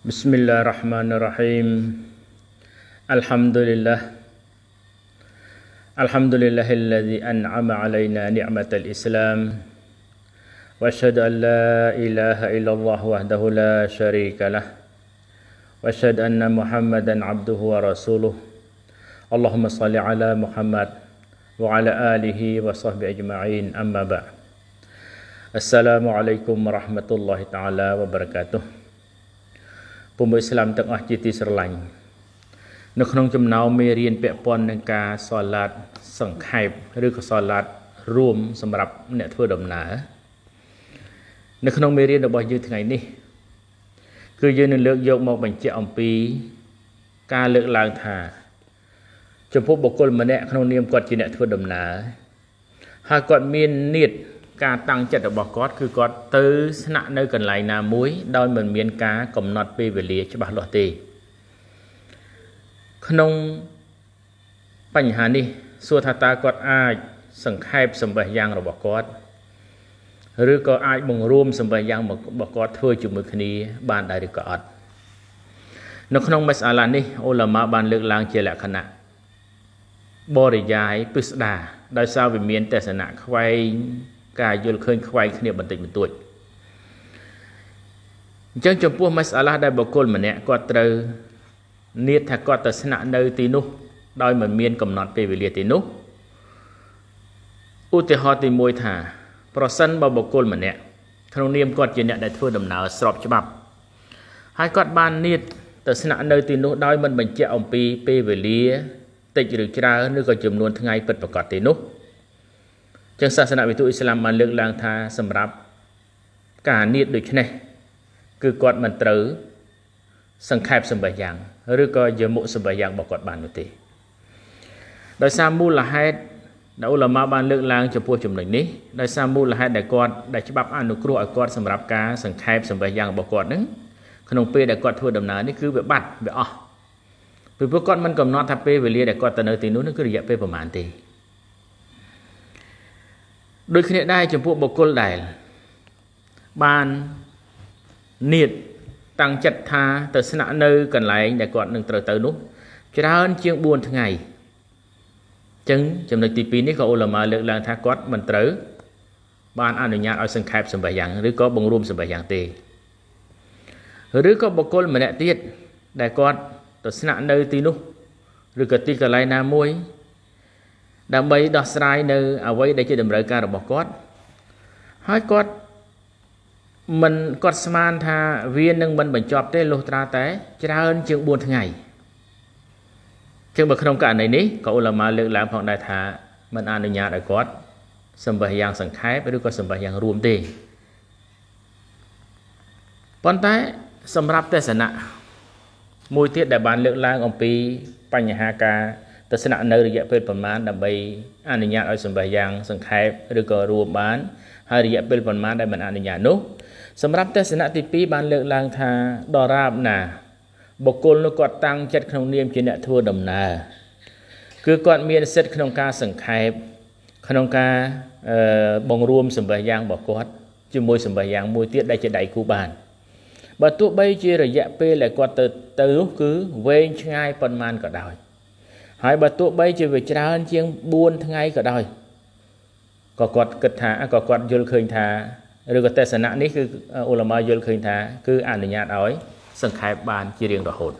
بسم الله الرحمن الرحيم الحمد لله الحمد لله الذي أنعم علينا نعمة الإسلام وأشهد أن لا إله إلا الله وحده لا شريك له وأشهد أن محمدا عبده ورسوله اللهم صل على محمد وعلى آله وصحبه أجمعين أما بعد السلام عليكم ورحمة الله تعالى وبركاته ពុំអ៊ីស្លាមទាំងអស់ជាទីស្រឡាញ់នៅក្នុងចំណោមមេរៀនពាក់ព័ន្ធនឹងការសឡាត់សង្ខេបឬក៏សឡាត់រួមសម្រាប់អ្នកធ្វើដំណើរនៅក្នុងមេរៀនរបស់យើងថ្ងៃនេះ គឺយើងនឹងលើកយកមកបញ្ជាក់អំពី ការលើកឡើងថាចំពោះបុគ្គលម្នាក់ក្នុងនាមគាត់ជាអ្នកធ្វើដំណើរហើយគាត់មាននៀតការតាំងចិត្តរបស់គាត់គឺគាត់ទៅស្នាក់នៅកន្លែងណាមួយដោយមិនមានការកំណត់ពេលវេលាច្បាស់លាស់ទេក្នុងបញ្ហានេះសួរថាតើគាត់អាច សង្ខេបសម្បេះយ៉ាងរបស់គាត់ឬក៏អាចបង្រួម សម្បេះយ៉ាងរបស់គាត់ធ្វើជាមួយគ្នាបានដែរឬក៏អត់នៅក្នុងមិសអាឡានេះអូឡាម៉ាបាន លើកឡើងជាលក្ខណៈបរិយាយពិស្ដាដោយសារវាមានទស្សនៈខ្វែងការយល់ឃើញខ្វែងគ្នាបន្តិចបន្តួចអញ្ចឹងចំពោះមាសអាឡាដែលបុគ្គលម្នាក់គាត់ត្រូវនៀតថាគាត់ទៅស្នាក់នៅ ទីនោះ ដោយ មិនមានកំណត់ ពេលវេលាទីនោះឧទាហរណ៍ទី1ថា ប្រសិនបើបុគ្គលម្នាក់ក្នុងនាមគាត់ជាអ្នកដែលធ្វើដំណើរស្របច្បាប់ហើយគាត់បាននៀតទៅស្នាក់នៅទីនោះ ដោយមិនបញ្ជាក់អំពីពេលវេលាតិចឬច្រើនឬក៏ចំនួនថ្ងៃពិតប្រាកដទីនោះចឹងសាសនាវិទូអ៊ីស្លាមបានលើកឡើងថាសម្រាប់ការនៀតដូចនេះគឺគាត់មិនត្រូវសង្ខេបសម្បិយ៉ាងឬក៏យមុសម្បិយ៉ាងរបស់គាត់បាននោះទេដោយសារមូលហេតុដែលឧលាម៉ាបានលើកឡើងចំពោះចំណុចនេះដោយសារមូលហេតុដែលគាត់ដែលច្បាប់អនុគ្រោះឲ្យគាត់សម្រាប់ការសង្ខេបសម្បិយ៉ាងរបស់គាត់នឹងក្នុងពេលដែលគាត់ធ្វើដំណើរនេះគឺវាបាត់វាអស់ពីព្រោះគាត់មិនកំណត់ថាពេលវេលាដែលគាត់ទៅនៅទីនោះនឹងគឺរយៈពេលប្រហែលទេដូចគ្នាដែរចំពោះបុគ្គលដែលបាននៀតតាំងចិត្តថាទៅស្នាក់នៅកន្លែងដែលគាត់នឹងត្រូវទៅនោះ ច្រើនជាង4ថ្ងៃចឹងចំណុចទី2នេះក៏អូឡាម៉ាលើកឡើងថាគាត់មិនត្រូវបានអនុញ្ញាតឲ្យសង្ខេបសម្បះយ៉ាងឬក៏បង្រួមសម្បះយ៉ាងទេឬក៏បុគ្គលម្នាក់ទៀតដែលគាត់ទៅស្នាក់នៅទីនោះឬក៏ទីកន្លែងណាមួយដើម្បីដោះស្រាយនៅអ្វីដែលជាតម្រូវការរបស់គាត់ហើយគាត់មិនគាត់ស្មានថាវានឹងមិនបញ្ចប់ទេលុះត្រាតែ ច្រើន ជាង4ថ្ងៃជាងបើក្នុងករណីនេះក៏អ៊ូឡាម៉ាលើកឡើង ផងដែរថាមិនអនុញ្ញាតឲ្យគាត់សម្បះយ៉ាងសង្ខេបឬក៏សម្បះយ៉ាងរួមទេប៉ុន្តែសម្រាប់ទេសនៈមួយទៀតដែលបាន លើកឡើងអំពី បញ្ហាការទៅស្នាក់នៅរយៈពេលប្រមាណដើម្បីអនុញ្ញាតឲ្យសម្ភារយ៉ាងសង្ខេបឬក៏រួមបាន ហើយរយៈពេលប្រមាណដែលមិនអនុញ្ញាតនោះសម្រាប់ទស្សនៈទី2បានលើកឡើងថាដរាបណាបុគ្គលនោះគាត់តាំងចិត្តក្នុងនាមជាអ្នកធ្វើដំណើរគឺគាត់មានសិទ្ធិក្នុងការសង្ខេបក្នុងការបង្រួមសម្ភារយ៉ាងរបស់គាត់ជាមួយសម្ភារយ៉ាងមួយទៀតដែលជាដៃគូបានបើទោះបី ជារយៈពេលដែលគាត់ទៅទៅនោះគឺវែងឆ្ងាយប៉ុន្មានក៏ដោយហើយបើទោះបីជាវាច្រើនជាង4ថ្ងៃក៏ដោយក៏គាត់គិតថាក៏គាត់យល់ឃើញថាឬក៏ទេសនៈនេះគឺអ៊ុលម៉ាយល់ឃើញថា គឺអនុញ្ញាតឲ្យសង្ខេបបាន ជារៀងរហូត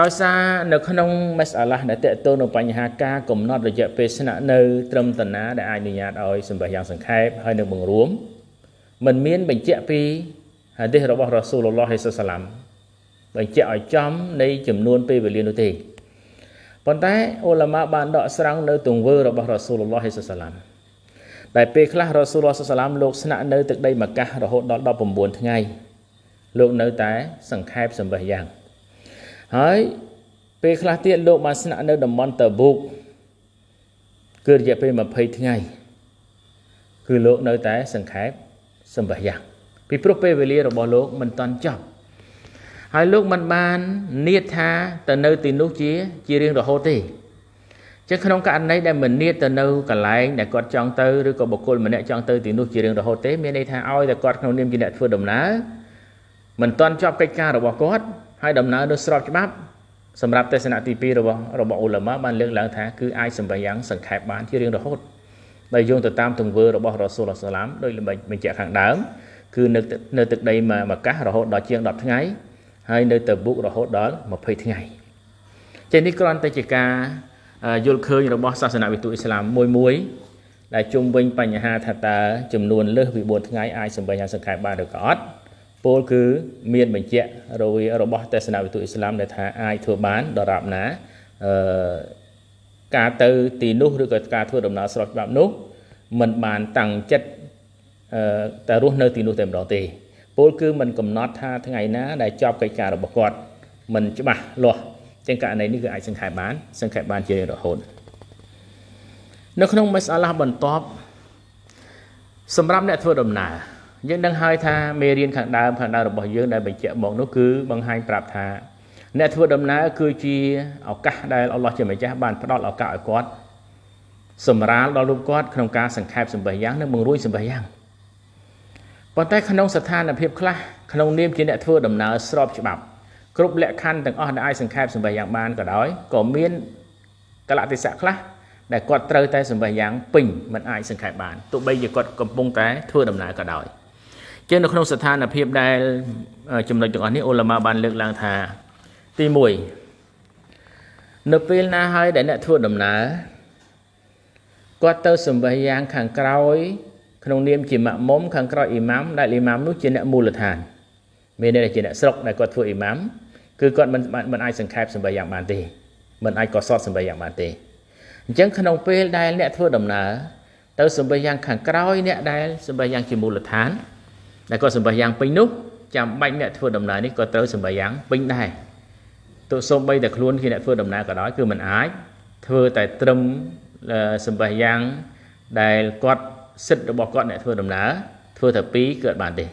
ដោយសារនៅ ក្នុងមេសអាឡាស់ដែលតកតទៅនឹងបញ្ហាការកំណត់រយៈពេលស្នាក់នៅត្រឹមតាណាដែលអនុញ្ញាតឲ្យសម្រាប់យ៉ាងសង្ខេបហើយនឹងបង្រួមมันមាន បញ្ជាក់ពីហាឌីសរបស់រ៉ាស៊ូលឡោះហេសាសាឡាមបញ្ជាក់ឲ្យចំនៃចំនួនពេលវេលានោះទេប៉ុន្តែអ៊ូឡាម៉ាបានដកស្រង់នៅទង្វើរបស់រ៉ាស៊ូលឡោះសាឡាមដែលពេលខ្លះរ៉ាស៊ូលឡោះសាឡាមលោកស្នាក់នៅទឹកដីម៉ាកាសរហូតដល់19ថ្ងៃលោកនៅតែ សង្ខេបសម្បេះយ៉ាងហើយពេលខ្លះទៀតលោកបានស្នាក់នៅតំបន់តាបូកគឺរយៈពេល20ថ្ងៃគឺលោកនៅតែ សង្ខេបសម្បេះយ៉ាងពីព្រោះពេលវេលារបស់លោកមិនតាន់ចប់ហើយលោកមិនបាននិយាយថាទៅនៅទីនោះជា ជារៀងរហូតទេចឹងក្នុងករណីដែលមនាទៅនៅកន្លែងដែលគាត់ចង់ទៅឬក៏បុគ្គលម្នាក់ចង់ទៅទីនោះជារៀងរហូតទេមានន័យថាឲ្យតែគាត់ក្នុងនាមជាអ្នកធ្វើដំណើរមិនទាន់ចប់កិច្ចការរបស់គាត់ហើយដំណើរនោះស្របច្បាប់សម្រាប់ទេសនាទី2របស់របស់អ៊ូឡាម៉ាបានលើកឡើងថាគឺអាចសម្បាយ៉ាង សង្ខេបបានជារៀងរហូតដោយយោងទៅតាមទង្វើរបស់រ៉ាស៊ូលសាឡាមដោយបញ្ជាក់ខាងដើមគឺនៅនៅទឹកដីមកកាសរហូតដល់ជាង10ថ្ងៃហើយនៅតែបុករហូតដល់20ថ្ងៃចេះនេះគ្រាន់តែជាការយល់ឃើញរបស់សាសនាវិទូអ៊ីស្លាមមួយមួយ ដែលជុំវិញ បញ្ហាថាតើចំនួនលើសពី4ថ្ងៃអាចសម្បែងយ៉ាងសង្ខេបបានឬក៏អត់ពលគឺមាន បញ្ជាក់រវារបស់ទេសនាវិទូអ៊ីស្លាមដែលថាអាចធ្វើបានដរាបណាអឺការទៅទីនោះឬក៏ការធ្វើដំណើរស្របច្បាប់នោះมันបានតាំងចិត្តអឺតែរស់នៅទីនោះតែម្ដងទេពលគឺมันកំណត់ថាថ្ងៃណាដែលចប់កិច្ចការរបស់គាត់มันច្បាស់លាស់ចឹងករណីនេះគឺអាចសង្ខេបបានសង្ខេបបានជារៀងរហូតនៅក្នុងមិសអាឡាស់បន្ទាប់សម្រាប់អ្នកធ្វើដំណើរយើងនឹងហើយថាមេរៀនខាងដើមខាងដើមរបស់យើងដែលបញ្ជាក់មកនោះគឺបង្ហាញប្រាប់ថាអ្នកធ្វើដំណើរគឺជាឱកាសដែលអល់ឡោះជាម្ចាស់បានផ្ដល់ឱកាសឲ្យគាត់សម្រាលដល់រូបគាត់ក្នុងការសង្ខេបសម្បិះយ៉ាងនិងបង្រួយសម្បិះយ៉ាងប៉ុន្តែក្នុងស្ថានភាពខ្លះក្នុងនាមជាអ្នកធ្វើដំណើរស្របច្បាប់គ្រប់លក្ខខណ្ឌទាំងអស់ដែលអាចសង្ខេបសម្ភារយ៉ាងបានក៏ដោយក៏មានកលតិសៈខ្លះដែលគាត់ត្រូវតែសម្ភារយ៉ាងពេញមិនអាចសង្ខេបបានទោះបីជាគាត់កំពុងតែធ្វើដំណើរក៏ដោយជានៅក្នុងស្ថានភាពដែលចំណុចទាំងអស់នេះអូឡាម៉ាបានលើកឡើងថាទី1នៅពេលណាហើយដែលអ្នកធ្វើដំណើរគាត់ទៅសម្ភារយ៉ាងខាងក្រោយក្នុងនាមជាម៉ាក់មុំខាងក្រោយអ៊ីម៉ាំដែលអ៊ីម៉ាំនោះជាអ្នកមូលដ្ឋានមានន័យថាជាអ្នកស្រុកដែលគាត់ធ្វើអ៊ីម៉ាំគឺគាត់មិនមិនអាចសង្ខេបសម្ប័យយ៉ាងបានទេមិនអាចកសតសម្ប័យយ៉ាងបានទេអញ្ចឹងក្នុងពេលដែលអ្នកធ្វើដំណើរទៅសម្ប័យយ៉ាងខាងក្រោយអ្នកដែលសម្ប័យយ៉ាងជាមូលដ្ឋានដែលគាត់សម្ប័យយ៉ាងពេញនោះចាំបាច់អ្នកធ្វើដំណើរនេះក៏ត្រូវសម្ប័យយ៉ាងពេញដែរទោះសូម្បីតែខ្លួនជាអ្នកធ្វើដំណើរក៏ដោយគឺមិនអាចធ្វើតែត្រឹមសម្ប័យយ៉ាងដែលគាត់សិទ្ធិរបស់គាត់អ្នកធ្វើដំណើរធ្វើតែ2គឺអត់បានទេ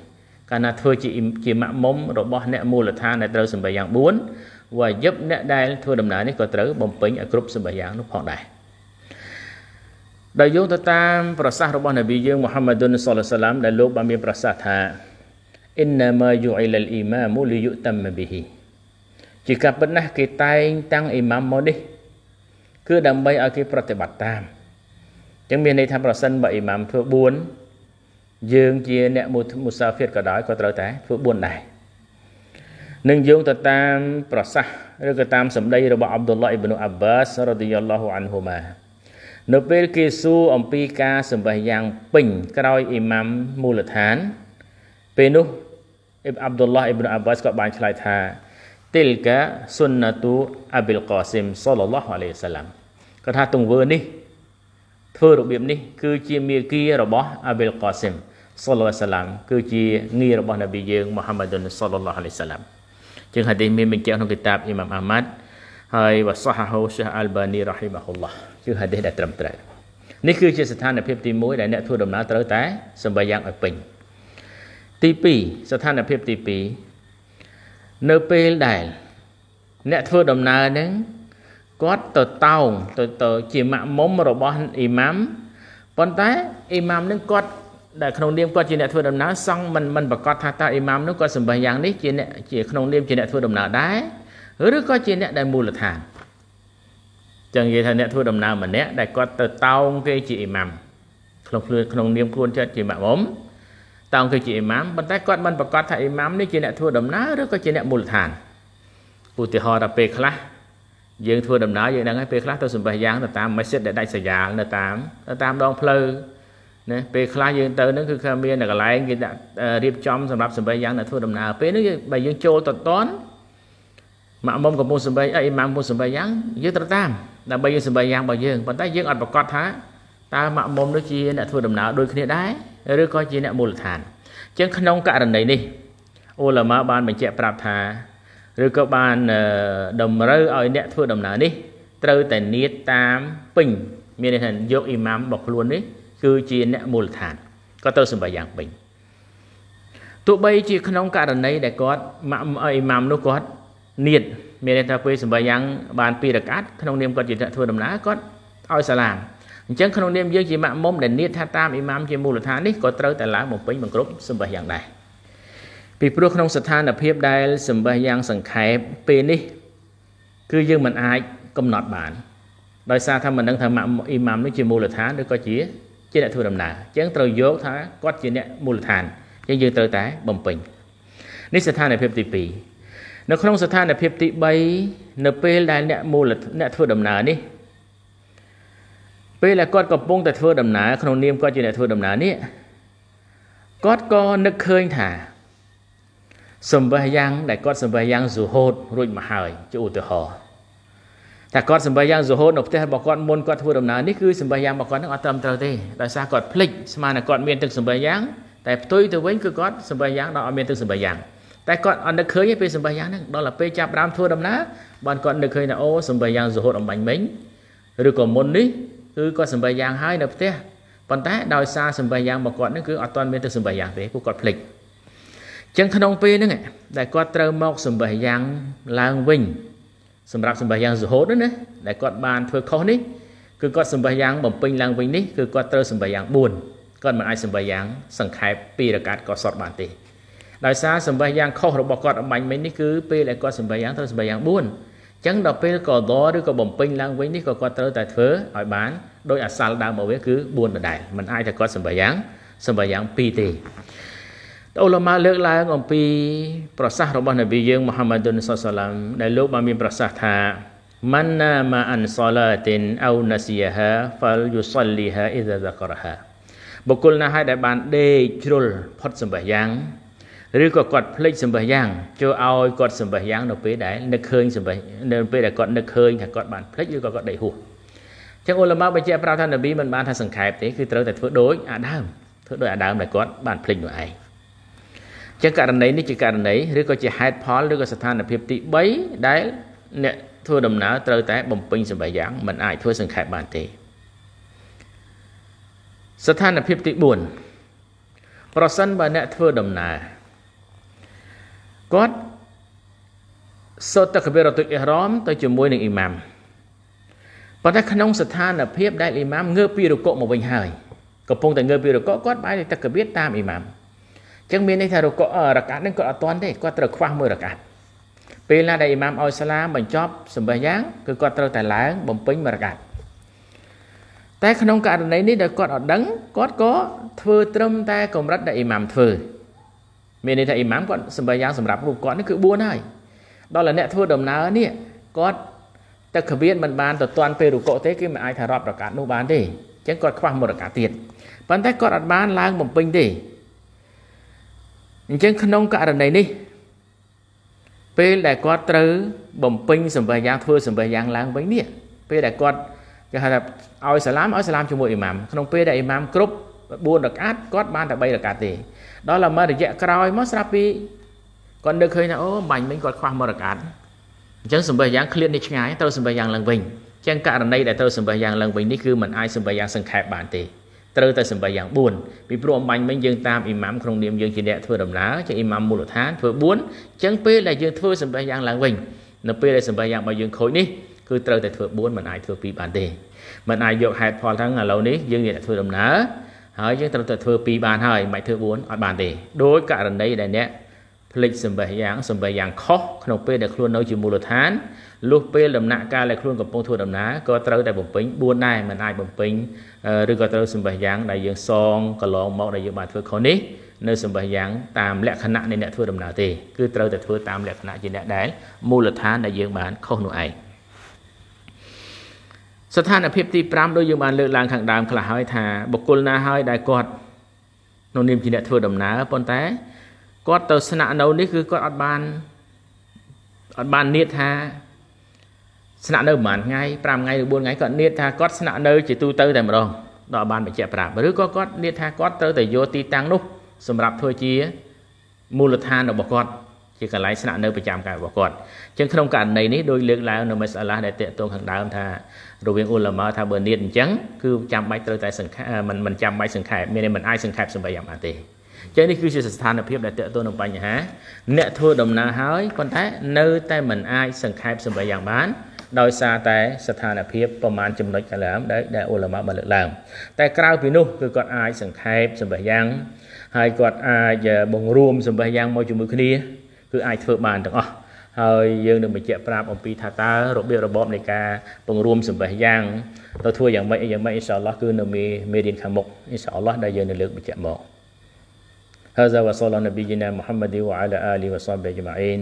កាលណាធ្វើជាជាម៉ាក់មុំរបស់ អ្នកមូលដ្ឋានដែលត្រូវសម្បីយ៉ាង4វាយឹបអ្នកដែលធ្វើដំណើរនេះក៏ត្រូវបំពេញឲ្យគ្រប់សម្បីយ៉ាងនោះផងដែរដោយយោងទៅតាម ប្រសាសន៍របស់នប៊ីយើងមូហាម៉ាឌុនសលឡាមដែលលោកបានមានប្រសាសន៍ថាអ៊ីនណាម៉ាយូអ៊ីលអ៊ីម៉ាមូលីយូតាំប៊ីហ៊ីជាការពិតណាស់គេតែងតាំងអ៊ីម៉ាមមកនេះគឺដើម្បីឲ្យគេប្រតិបត្តិតាម។ចឹងមានន័យថាប្រសិនបើអ៊ីម៉ាមធ្វើ4យើងជាអ្នកមូសាហ្វៀតក៏ដោយក៏ត្រូវតែធ្វើ4ដែរនឹងយោងទៅតាម ប្រសាសន៍ឬក៏តាមសម្ដីរបស់អាប់ឌុលឡាអ៊ីប៊ីនអាប់បាសរ៉ាឌីយ៉ាឡោះអានហ៊ូម៉ានៅពេលគេសួរអំពីការសម្បះយ៉ាងពេញក្រោយអ៊ីម៉ាមមូលដ្ឋាន ពេលនោះអ៊ីបអាប់ឌុលឡាអ៊ីប៊ីនអាប់បាសក៏បានឆ្លើយថា ទីលកាសុនណាទូអាប៊ីលកាស៊ីមសល្លឡោះអាឡៃសាឡាំគាត់ថាទង្វើនេះធ្វើរបៀបនេះ គឺជាមាគីរបស់អាប៊ីលកូស៊ីមសុលឡាសាឡាមគឺជាងាររបស់នប៊ីយើងមូហាម៉ាឌុនសុលឡាអាឡៃសាឡាមជាងហាឌីសមានបញ្ជាក់ក្នុងគីតាបអ៊ីម៉ាមអាម៉ាត់ហើយវ៉ាសាហាហូសេះអាល់បានីរ៉ាហ៊ីម៉ាហ៊ុលឡាជាងហាឌីសដែលត្រឹមត្រូវនេះគឺជាស្ថានភាពទី1ដែលអ្នកធ្វើដំណើរត្រូវតែសម្បាយ៉ាងឲ្យពេញទី2ស្ថានភាពទី2នៅពេលដែល អ្នកធ្វើដំណើរនឹងគាត់ទៅតោងទៅទៅជាម៉ាក់មុំរបស់អ៊ីម៉ាំប៉ុន្តែអ៊ីម៉ាំនឹងគាត់ដែលក្នុងនាមគាត់ជាអ្នកធ្វើដំណើរសង់មិនមិនប្រកាសថាតើអ៊ីម៉ាំនោះគាត់សម្បិះយ៉ាងនេះជាអ្នកជាក្នុងនាមជាអ្នកធ្វើដំណើរដែរឬក៏ជាអ្នកដែលមូលដ្ឋានចឹងនិយាយថាអ្នកធ្វើដំណើរម្នាក់ដែលគាត់ទៅតោងគេជាអ៊ីម៉ាំក្នុងខ្លួនក្នុងនាមខ្លួនចិត្តជាម៉ាក់មុំតោងគេជាអ៊ីម៉ាំប៉ុន្តែគាត់មិនប្រកាសថាអ៊ីម៉ាំនេះជាអ្នកធ្វើដំណើរឬក៏ជាអ្នកមូលដ្ឋានឧទាហរណ៍ដល់ពេលខ្លះយើងធ្វើដំណើរយើងដឹងហើយពេលខ្លះទៅសម្បះយ៉ាងទៅតាម message ដែលដាច់សញ្ញានៅតាមទៅតាមដងផ្លូវណាពេលខ្លះយើងទៅនឹងគឺថាមានកន្លែងគេដាក់រៀបចំសម្រាប់សម្បែងយ៉ាងដែលធ្វើដំណើរពេលនេះបើយើងចូលតតនម៉ាក់មុំកំពុងសម្បែងអីម៉ាក់មុំសម្បែងយ៉ាងយើងត្រូវតាមដើម្បីយើងសម្បែងយ៉ាងរបស់យើងប៉ុន្តែយើងអត់ប្រកាសថាតើម៉ាក់មុំនោះជាអ្នកធ្វើដំណើរដូចគ្នាដែរឬក៏ជាអ្នកមូលដ្ឋានអញ្ចឹងក្នុងករណីនេះអ៊ូឡាម៉ាបានបញ្ជាក់ប្រាប់ថាឬក៏បានតម្រូវឲ្យអ្នកធ្វើដំណើរនេះត្រូវតែនីតតាមពេញមានន័យថាយកអ៊ីម៉ាមរបស់ខ្លួននេះ គឺជាអ្នកមូលដ្ឋានក៏ត្រូវសម្បាយ៉ាងពេញទោះបីជាក្នុងករណីដែលគាត់អ៊ីម៉ាមនោះគាត់នីតមានន័យថាពេលសម្បាយ៉ាងបានពីរកាត់ក្នុងនាមគាត់ជាអ្នកធ្វើដំណើរគាត់ឲ្យសាឡាមអញ្ចឹងក្នុងនាមយើងជាម៉ាក់មុំដែលនីតថាតាមអ៊ីម៉ាម ជាមូលដ្ឋាននេះក៏ត្រូវតែឡើងបំពេញបង្គ្រប់សម្បាយ៉ាងដែរពីព្រោះក្នុងស្ថានភាពដែលសម្បះយ៉ាងសង្ខេបពេលនេះគឺយើងមិនអាចកំណត់បានដោយសារថាមិនដឹងថាអ៊ីម៉ាមនេះជាមូលដ្ឋានឬក៏ជាជាអ្នកធ្វើដំណើរអញ្ចឹងត្រូវយកថាគាត់ជាអ្នកមូលដ្ឋានអញ្ចឹងយើងត្រូវតែបំពេញនេះស្ថានភាពទី2នៅក្នុងស្ថានភាពទី3នៅពេលដែលអ្នកមូលអ្នកធ្វើដំណើរនេះពេលដែលគាត់កំពុងតែធ្វើដំណើរក្នុងនាមគាត់ជាអ្នកធ្វើដំណើរនេះគាត់ក៏នឹកឃើញថាសម្បេះយ៉ាង ដែលគាត់សម្បេះយ៉ាងសុហូតរួចមកហើយជាឧទាហរណ៍ថាគាត់សម្បេះយ៉ាងសុហូតនៅផ្ទះរបស់គាត់មុនគាត់ធ្វើដំណើរនេះ គឺសម្បេះយ៉ាងរបស់គាត់នឹងអត់ត្រឹមត្រូវទេដោយសារគាត់ភ្លេចស្មានថាគាត់មានទឹកសម្បេះយ៉ាងតែផ្ទុយទៅវិញគឺគាត់សម្បេះយ៉ាងដល់អត់មានទឹកសម្បេះយ៉ាងតែគាត់អត់នឹកឃើញទេពេលសម្បេះយ៉ាងហ្នឹងដល់តែពេលចាប់ដើមធ្វើដំណើរបានគាត់នឹកឃើញថាអូសម្បេះយ៉ាងសុហូតអំបញ្ញមិញឬក៏មុននេះគឺគាត់សម្បេះយ៉ាងហើយ នៅផ្ទះប៉ុន្តែដោយសារសម្បេះយ៉ាងរបស់គាត់ហ្នឹងគឺអត់ទាន់មានទឹកសម្បេះយ៉ាងទេពួកគាត់ភ្លេចចឹងក្នុងពេលហ្នឹងដែលគាត់ត្រូវមកសម្បះយ៉ាងឡើងវិញសម្រាប់សម្បះយ៉ាងសុហូតណាដែលគាត់បានធ្វើខុសនេះគឺគាត់សម្បះយ៉ាងបំពេញឡើងវិញនេះគឺគាត់ត្រូវសម្បះយ៉ាង4គាត់មិនអាចសម្បះយ៉ាង សង្ខេបពីរកាត់ក៏សតបានទេដោយសារសម្បះយ៉ាងខុសរបស់គាត់អបាញ់មិញនេះគឺពេលដែលគាត់សម្បះយ៉ាងត្រូវសម្បះយ៉ាង4អញ្ចឹងដល់ពេលក៏ដឬក៏បំពេញឡើងវិញនេះក៏គាត់ត្រូវតែធ្វើឲ្យបានដោយអាសាលដើមមកវាគឺ4ដដែលមិនអាចថាគាត់សម្បះយ៉ាងសម្បះយ៉ាង2ទេតូលម៉ាលើកឡើងអំពី ប្រសាសន៍របស់នប៊ីយើងមូហាម៉ាឌុនសុសឡាមដែលលោកបានមានប្រសាសន៍ថាម៉ាន់ណាម៉ាអានសាឡាទីនអ៊ូណាស៊ីហាហ្វលយូសលីហាអ៊ីដាដាករហាបុគ្គលណាហើយដែលបានដេកជ្រុលផុតសម្បះយ៉ាងឬក៏គាត់ភ្លេចសម្បះយ៉ាង ចូលឲ្យគាត់សម្បះយ៉ាងនៅពេលដែលនឹកឃើញសម្បះនៅពេលដែលគាត់នឹកឃើញថាគាត់បានភ្លេចឬក៏គាត់ដេកហួសចឹងអ៊ុលម៉ាបញ្ជាក់ប្រាប់ថានប៊ីមិនបានថាសង្ខេបទេគឺត្រូវតែធ្វើដូចអាដើមធ្វើដូចអាដើមដែលគាត់បានភ្លេចនោះឯងចឹងករណីនេះជាករណីឬក៏ជាហេតុផលឬក៏ស្ថានភាពទី3ដែលអ្នកធ្វើដំណើរត្រូវតែបំពេញសម្បែយ៉ាងមិនអាចធ្វើសង្ខេបបានទេស្ថានភាពទី4ប្រសិនបើអ្នកធ្វើដំណើរគាត់សូត្រតកបិរតុអ៊ីរ៉ាម ទៅជាមួយនឹងអ៊ីម៉ាមប៉ុន្តែក្នុងស្ថានភាពដែលអ៊ីម៉ាមងើបពីរកុមកវិញហើយកំពុងតែងើបពីរកុគាត់បាយតកបិរតាមអ៊ីម៉ាមចឹងមានន័យថារកអរកាត់នឹងគាត់អត់ទាន់ទេគាត់ត្រូវខ្វះមួយរកាត់ពេលណាដែលអ៊ីម៉ាមឲ្យសាឡាមបញ្ចប់សម្បេះយ៉ាងគឺគាត់ត្រូវតែឡើងបំពេញមួយរកាត់តែក្នុងករណីនេះដែលគាត់អត់ដឹងគាត់ក៏ធ្វើត្រឹមតែកម្រិតដែលអ៊ីម៉ាមធ្វើមានន័យថាអ៊ីម៉ាមគាត់សម្បេះយ៉ាងសម្រាប់រូបគាត់នេះគឺ4ហើយដល់តែអ្នក ធ្វើដំណើរនេះគាត់ទឹកក្បៀនមិនបានទៅតាន់ពេលរុកុទេគឺមិនអាចថារាប់រកាត់នោះបានទេអញ្ចឹងគាត់ខ្វះមួយរកាត់ទៀតប៉ុន្តែគាត់អត់បានឡើងបំពេញទេអញ្ចឹងក្នុងករណីនេះពេលដែលគាត់ត្រូវបំពេញសម្ភារយ៉ាងធ្វើសម្ភារយ៉ាងឡើងវិញនេះពេលដែលគាត់គេហៅថាឲ្យសាឡាមឲ្យសាឡាមជាមួយអ៊ីម៉ាមក្នុងពេលដែលអ៊ីម៉ាមគ្រប់4រកាត់គាត់បានតែ3រកាត់ទេ ដល់ឡមរយៈក្រោយមកស្រាប់ពីគាត់នឹកឃើញថាអូបាញ់មិញគាត់ខ្វះមករកាត់អញ្ចឹងសម្ភារយ៉ាងឃ្លាតនេះឆ្ងាយត្រូវសម្ភារយ៉ាងឡើងវិញអញ្ចឹងករណីដែលត្រូវសម្ភារយ៉ាងឡើងវិញនេះគឺมันអាចសម្ភារយ៉ាងសង្ខេបបានទេត្រូវតែសម្បីយ៉ាង4ពីព្រោះអំបញ្ញមិញយើងតាមអ៊ីម៉ាំក្នុងនាមយើងជាអ្នកធ្វើដំណើរជាអ៊ីម៉ាំមូលដ្ឋានធ្វើ4អញ្ចឹងពេលដែលយើងធ្វើសម្បីយ៉ាងឡើងវិញនៅពេលដែលសម្បីយ៉ាងរបស់យើងខូចនេះគឺត្រូវតែធ្វើ4មិនអាចធ្វើ2បានទេមិនអាចយកហេតុផលថាឥឡូវនេះយើងអ្នកធ្វើដំណើរហើយយើងត្រូវតែធ្វើ2បានហើយមិនអាចធ្វើ4អត់បានទេដោយករណីដែលអ្នកផ្លេចសម្បេះយ៉ាងសម្បេះយ៉ាងខុសក្នុងពេលដែលខ្លួននៅជាមូលដ្ឋានលុះពេលដំណាក់កាលដែលខ្លួនកំពុងធ្វើដំណើរក៏ត្រូវតែបំពេញ4ដែរមិនអាចបំពេញឬក៏ត្រូវសម្បះយ៉ាងដែលយើងសងកន្លងមកដែលយើងបានធ្វើខុសនេះនៅសម្បះយ៉ាងតាមលក្ខណៈនៃអ្នកធ្វើដំណើរទេគឺត្រូវតែធ្វើតាមលក្ខណៈជាអ្នកដែលមូលដ្ឋានដែលយើងបានខុសនោះឯងស្ថានភាពទី5ដូចយើងបានលើកឡើងខាងដើមខ្លះហើយថាបុគ្គលណាហើយដែលគាត់ក្នុងនាមជាអ្នកធ្វើដំណើរប៉ុន្តែគាត់ទៅស្នាក់នៅនេះគឺគាត់អត់បានអត់បាននៀតថាស្នាក់នៅប្រហែលថ្ងៃ5ថ្ងៃឬ4ថ្ងៃគាត់នៀតថាគាត់ស្នាក់នៅជាទូទៅតែម្ដងដល់បានបញ្ជាក់ប្រាប់ឬក៏គាត់នៀតថាគាត់ត្រូវតែយកទីតាំងនោះសម្រាប់ធ្វើជា មូលដ្ឋានរបស់គាត់ជាកន្លែងស្នាក់នៅប្រចាំការរបស់គាត់អញ្ចឹងក្នុងករណីនេះដោយលើកឡើងនៅមិសអាឡាដែលតេតងខាងដើមថារវាងអ៊ុលម៉ាថាបើនៀតអញ្ចឹងគឺចាំបាច់ត្រូវតែសង្ខេបមិនមិនចាំបាច់សង្ខេបមានមិនអាចសង្ខេបសម្រាប់យ៉ាងបានទេចឹងនេះគឺជាស្ថានភាពដែលតកតូននឹងបញ្ហាអ្នកធ្វើដំណើរហើយប៉ុន្តែនៅតែមិនអាចសង្ខេបសម្រាប់យ៉ាងបានដោយសារតែស្ថានភាពប្រមាណចំណុចឥឡូវដែលដែលអ៊ុលម៉ាបានលើកឡើង តែក្រៅពីនោះគឺគាត់អាចសង្ខេបសម្បះយ៉ាងហើយគាត់អាចបង្រួមសម្បះយ៉ាងមកជាមួយគ្នា គឺអាចធ្វើបានទាំងអស់ហើយយើងនឹងបញ្ជាក់ប្រាប់អំពីថាតើរបៀបរបបនៃការបង្រួមសម្បះយ៉ាងទៅធ្វើយ៉ាងម៉េចយ៉ាងម៉េចអ៊ីនសាអល់ឡោះគឺនៅមេរៀនខាងមុខអ៊ីនសាអល់ឡោះដែលយើងនឹងលើកបញ្ជាក់មក هذا وصلى نبينا محمد وعلى آله وصحبه أجمعين